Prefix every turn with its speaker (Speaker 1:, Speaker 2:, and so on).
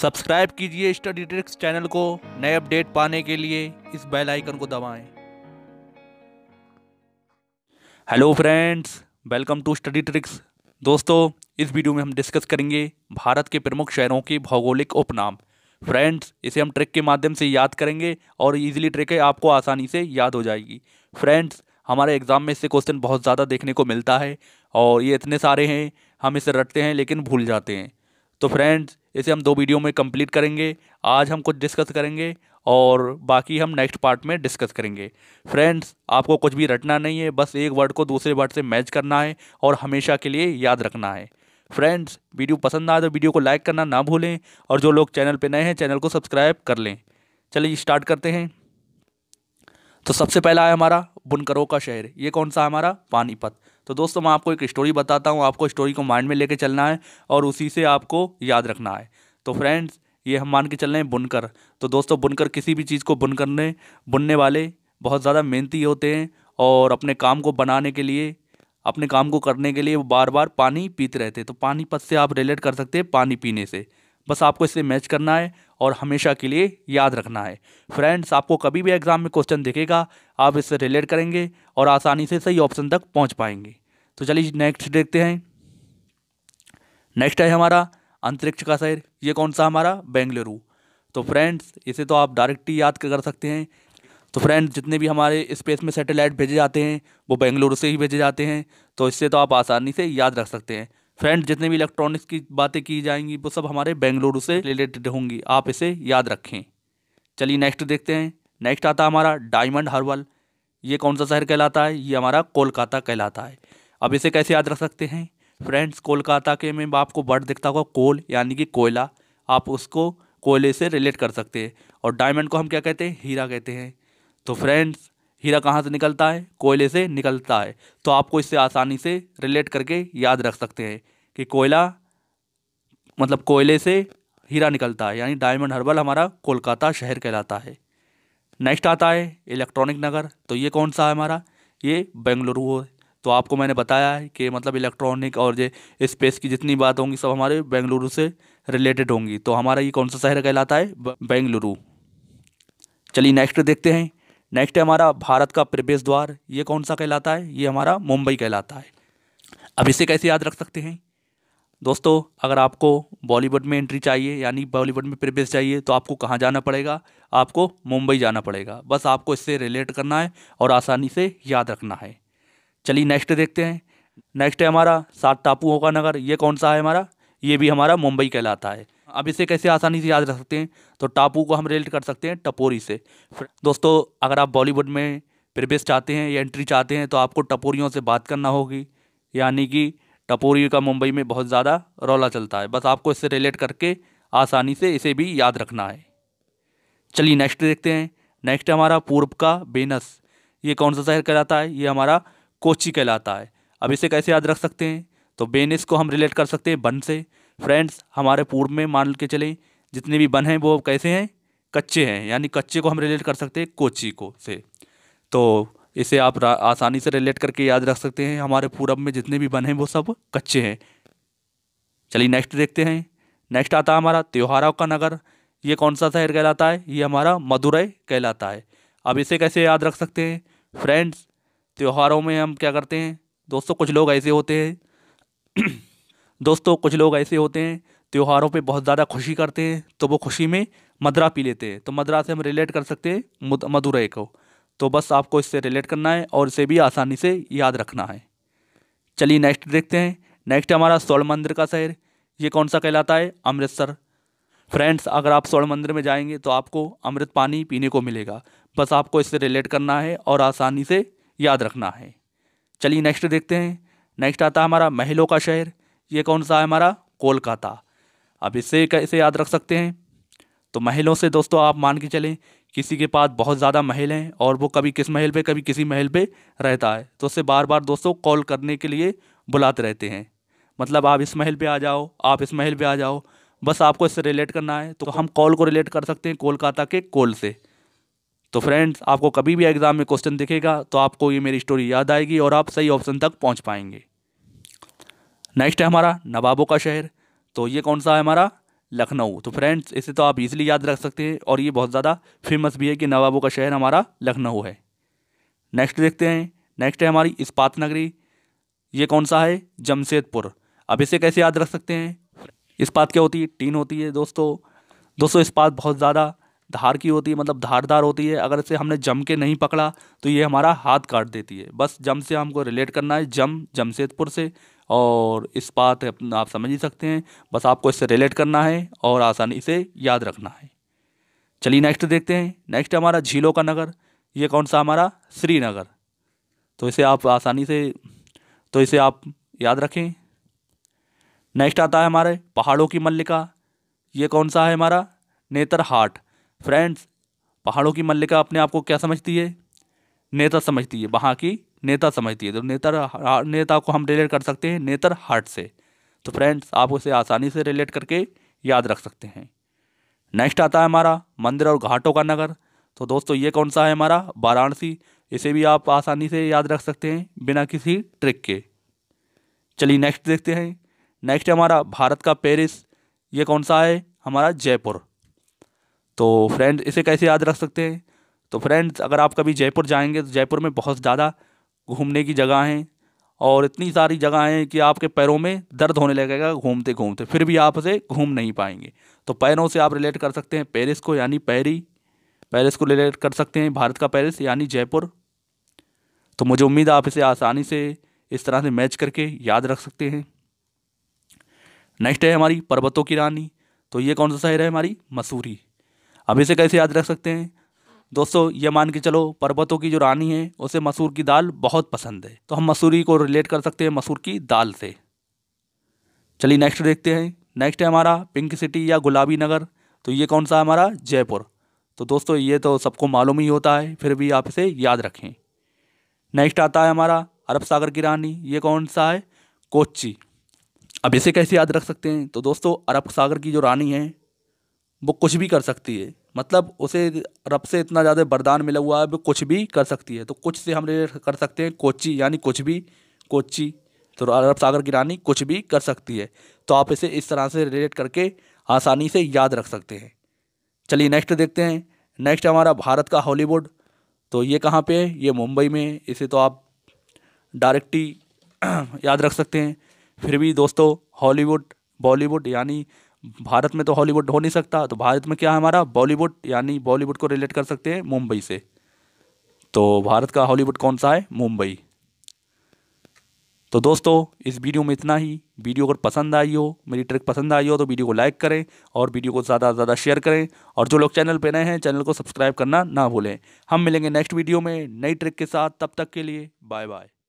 Speaker 1: Subscribe कीजिए study tricks channel को नए अपडेट पाने के लिए इस बेल आइकन को दबाएं। Hello friends welcome to study tricks दोस्तों इस वीडियो में हम डिस्कस करेंगे भारत के प्रमुख शहरों के भौगोलिक उपनाम फ्रेंड्स इसे हम ट्रिक के माध्यम से याद करेंगे और इजीली ट्रिक है आपको आसानी से याद हो जाएगी फ्रेंड्स हमारे एग्ज़ाम में इससे क्वेश्चन बहुत ज़्यादा देखने को मिलता है और ये इतने सारे हैं हम इसे रटते हैं लेकिन भूल जाते हैं तो फ्रेंड्स इसे हम दो वीडियो में कंप्लीट करेंगे आज हम कुछ डिस्कस करेंगे और बाकी हम नेक्स्ट पार्ट में डिस्कस करेंगे फ्रेंड्स आपको कुछ भी रटना नहीं है बस एक वर्ड को दूसरे वर्ड से मैच करना है और हमेशा के लिए याद रखना है फ्रेंड्स वीडियो पसंद आए तो वीडियो को लाइक करना ना भूलें और जो लोग चैनल पर नए हैं चैनल को सब्सक्राइब कर लें चलिए स्टार्ट करते हैं तो सबसे पहला है हमारा बुनकरों का शहर ये कौन सा हमारा पानीपत तो दोस्तों मैं आपको एक स्टोरी बताता हूँ आपको स्टोरी को माइंड में लेके चलना है और उसी से आपको याद रखना है तो फ्रेंड्स ये हम मान के चल रहे हैं बुनकर तो दोस्तों बुनकर किसी भी चीज़ को बुन करने बुनने वाले बहुत ज़्यादा मेहनती होते हैं और अपने काम को बनाने के लिए अपने काम को करने के लिए वो बार बार पानी पीते रहते तो पानीपत से आप रिलेट कर सकते हैं पानी पीने से बस आपको इससे मैच करना है और हमेशा के लिए याद रखना है फ्रेंड्स आपको कभी भी एग्ज़ाम में क्वेश्चन दिखेगा आप इससे रिलेट करेंगे और आसानी से सही ऑप्शन तक पहुंच पाएंगे तो चलिए नेक्स्ट देखते हैं नेक्स्ट है हमारा अंतरिक्ष का शहर ये कौन सा हमारा बेंगलुरु तो फ्रेंड्स इसे तो आप डायरेक्ट ही याद कर सकते हैं तो फ्रेंड्स जितने भी हमारे स्पेस में सैटेलाइट भेजे जाते हैं वो बेंगलुरु से ही भेजे जाते हैं तो इससे तो आप आसानी से याद रख सकते हैं फ्रेंड्स जितने भी इलेक्ट्रॉनिक्स की बातें की जाएंगी वो सब हमारे बेंगलुरु से रिलेटेड होंगी आप इसे याद रखें चलिए नेक्स्ट देखते हैं नेक्स्ट आता है हमारा डायमंड हर्बल ये कौन सा शहर कहलाता है ये हमारा कोलकाता कहलाता है अब इसे कैसे याद रख सकते हैं फ्रेंड्स कोलकाता के में आपको बर्ड वर्ड दिखता होगा कोल यानी कि कोयला आप उसको कोयले से रिलेट कर सकते हैं और डायमंड को हम क्या कहते हैं हीरा कहते हैं तो फ्रेंड्स हीरा कहाँ से निकलता है कोयले से निकलता है तो आपको इससे आसानी से रिलेट करके याद रख सकते हैं कि कोयला मतलब कोयले से हीरा निकलता है यानी डायमंड हर्बल हमारा कोलकाता शहर कहलाता है नेक्स्ट आता है इलेक्ट्रॉनिक नगर तो ये कौन सा है हमारा ये बेंगलुरु है तो आपको मैंने बताया है कि मतलब इलेक्ट्रॉनिक और ये स्पेस की जितनी बात होंगी सब हमारे बेंगलुरु से रिलेटेड होंगी तो हमारा ये कौन सा शहर कहलाता है बेंगलुरु चलिए नेक्स्ट देखते हैं नेक्स्ट है हमारा भारत का प्रवेश द्वार ये कौन सा कहलाता है ये हमारा मुंबई कहलाता है अब इसे कैसे याद रख सकते हैं दोस्तों अगर आपको बॉलीवुड में एंट्री चाहिए यानी बॉलीवुड में प्रवेश चाहिए तो आपको कहाँ जाना पड़ेगा आपको मुंबई जाना पड़ेगा बस आपको इससे रिलेट करना है और आसानी से याद रखना है चलिए नेक्स्ट देखते हैं नेक्स्ट है हमारा सात टापुओं का नगर ये कौन सा है हमारा ये भी हमारा मुंबई कहलाता है अब इसे कैसे आसानी से याद रख सकते हैं तो टापू को हम रिलेट कर सकते हैं टपोरी से दोस्तों अगर आप बॉलीवुड में प्रवेश चाहते हैं या एंट्री चाहते हैं तो आपको टपोरियों से बात करना होगी यानी कि टपोरी का मुंबई में बहुत ज़्यादा रौला चलता है बस आपको इससे रिलेट करके आसानी से इसे भी याद रखना है चलिए नेक्स्ट देखते हैं नेक्स्ट हमारा पूर्व का बेनस ये कौन सा शहर कहलाता है ये हमारा कोची कहलाता है अब इसे कैसे याद रख सकते हैं तो बेनिस को हम रिलेट कर सकते हैं बन से फ्रेंड्स हमारे पूर्व में मान के चलें जितने भी बन हैं वो कैसे हैं कच्चे हैं यानी कच्चे को हम रिलेट कर सकते हैं कोची को से तो इसे आप आसानी से रिलेट करके याद रख सकते हैं हमारे पूरब में जितने भी बन हैं वो सब कच्चे हैं चलिए नेक्स्ट देखते हैं नेक्स्ट आता है हमारा त्योहारों का नगर ये कौन सा शहर कहलाता है ये हमारा मदुरई कहलाता है अब इसे कैसे याद रख सकते हैं फ्रेंड्स त्योहारों में हम क्या करते हैं दोस्तों कुछ लोग ऐसे होते हैं दोस्तों कुछ लोग ऐसे होते हैं त्योहारों पे बहुत ज़्यादा खुशी करते हैं तो वो खुशी में मदरा पी लेते हैं तो मदरा से हम रिलेट कर सकते हैं मदुरई को तो बस आपको इससे रिलेट करना है और इसे भी आसानी से याद रखना है चलिए नेक्स्ट देखते हैं नेक्स्ट हमारा स्वर्ण मंदिर का शहर ये कौन सा कहलाता है अमृतसर फ्रेंड्स अगर आप स्वर्ण मंदिर में जाएंगे तो आपको अमृत पानी पीने को मिलेगा बस आपको इससे रिलेट करना है और आसानी से याद रखना है चलिए नेक्स्ट देखते हैं नेक्स्ट आता है हमारा महलों का शहर ये कौन सा है हमारा कोलकाता अब इसे कैसे याद रख सकते हैं तो महलों से दोस्तों आप मान के चलें किसी के पास बहुत ज़्यादा महल हैं और वो कभी किस महल पे कभी किसी महल पे रहता है तो उससे बार बार दोस्तों कॉल करने के लिए बुलाते रहते हैं मतलब आप इस महल पे आ जाओ आप इस महल पे आ जाओ बस आपको इससे रिलेट करना है तो हम कॉल को रिलेट कर सकते हैं कोलकाता के कोल से तो फ्रेंड्स आपको कभी भी एग्ज़ाम में क्वेश्चन दिखेगा तो आपको ये मेरी स्टोरी याद आएगी और आप सही ऑप्शन तक पहुँच पाएंगे नेक्स्ट है हमारा नवाबों का शहर तो ये कौन सा है हमारा लखनऊ तो फ्रेंड्स इसे तो आप इजीली याद रख सकते हैं और ये बहुत ज़्यादा फेमस भी है कि नवाबों का शहर हमारा लखनऊ है नेक्स्ट देखते हैं नेक्स्ट है हमारी इस्पात नगरी ये कौन सा है जमशेदपुर अब इसे कैसे याद रख सकते हैं इस्पात क्या होती है टीन होती है दोस्तों दोस्तों इस्पात बहुत ज़्यादा धार की होती है मतलब धारदार होती है अगर इसे हमने जम के नहीं पकड़ा तो ये हमारा हाथ काट देती है बस जम से हमको रिलेट करना है जम जमशेदपुर से और इस बात आप समझ ही सकते हैं बस आपको इससे रिलेट करना है और आसानी से याद रखना है चलिए नेक्स्ट देखते हैं नेक्स्ट हमारा झीलों का नगर ये कौन सा हमारा श्रीनगर तो इसे आप आसानी से तो इसे आप याद रखें नेक्स्ट आता है हमारे पहाड़ों की मल्लिका ये कौन सा है हमारा नेतरहाट फ्रेंड्स पहाड़ों की मल्लिका अपने आप को क्या समझती है नेता समझती है वहाँ की नेता समझती है तो नेता नेता को हम रिलेट कर सकते हैं नेतर हार्ट से तो फ्रेंड्स आप उसे आसानी से रिलेट करके याद रख सकते हैं नेक्स्ट आता है हमारा मंदिर और घाटों का नगर तो दोस्तों ये कौन सा है हमारा वाराणसी इसे भी आप आसानी से याद रख सकते हैं बिना किसी ट्रिक के चलिए नेक्स्ट देखते हैं नेक्स्ट हमारा भारत का पेरिस ये कौन सा है हमारा जयपुर तो फ्रेंड इसे कैसे याद रख सकते हैं तो फ्रेंड्स अगर आप कभी जयपुर जाएंगे तो जयपुर में बहुत ज़्यादा घूमने की जगह हैं और इतनी सारी जगह हैं कि आपके पैरों में दर्द होने लगेगा घूमते घूमते फिर भी आप उसे घूम नहीं पाएंगे तो पैरों से आप रिलेट कर सकते हैं पेरिस को यानी पैरी पेरिस को रिलेट कर सकते हैं भारत का पेरिस यानी जयपुर तो मुझे उम्मीद है आप इसे आसानी से इस तरह से मैच करके याद रख सकते हैं नेक्स्ट है हमारी पर्वतों की रानी तो ये कौन सा शहर है हमारी मसूरी अब इसे कैसे याद रख सकते हैं दोस्तों ये मान के चलो पर्वतों की जो रानी है उसे मसूर की दाल बहुत पसंद है तो हम मसूरी को रिलेट कर सकते हैं मसूर की दाल से चलिए नेक्स्ट देखते हैं नेक्स्ट है हमारा पिंक सिटी या गुलाबी नगर तो ये कौन सा हमारा जयपुर तो दोस्तों ये तो सबको मालूम ही होता है फिर भी आप इसे याद रखें नेक्स्ट आता है हमारा अरब सागर की रानी ये कौन सा है कोच्ची अब इसे कैसे याद रख सकते हैं तो दोस्तों अरब सागर की जो रानी है वो कुछ भी कर सकती है मतलब उसे रब से इतना ज़्यादा वरदान मिला हुआ है वो कुछ भी कर सकती है तो कुछ से हम रिलेट कर सकते हैं कोची यानी कुछ भी कोची तो अरब सागर की रानी कुछ भी कर सकती है तो आप इसे इस तरह से रिलेट करके आसानी से याद रख सकते हैं चलिए नेक्स्ट देखते हैं नेक्स्ट हमारा भारत का हॉलीवुड तो ये कहाँ पे है ये मुंबई में इसे तो आप डायरेक्टली याद रख सकते हैं फिर भी दोस्तों हॉलीवुड बॉलीवुड यानी भारत में तो हॉलीवुड हो नहीं सकता तो भारत में क्या है हमारा बॉलीवुड यानी बॉलीवुड को रिलेट कर सकते हैं मुंबई से तो भारत का हॉलीवुड कौन सा है मुंबई तो दोस्तों इस वीडियो में इतना ही वीडियो अगर पसंद आई हो मेरी ट्रिक पसंद आई हो तो वीडियो को लाइक करें और वीडियो को ज़्यादा से ज़्यादा शेयर करें और जो लोग चैनल पर नए हैं चैनल को सब्सक्राइब करना ना भूलें हम मिलेंगे नेक्स्ट वीडियो में नई ट्रिक के साथ तब तक के लिए बाय बाय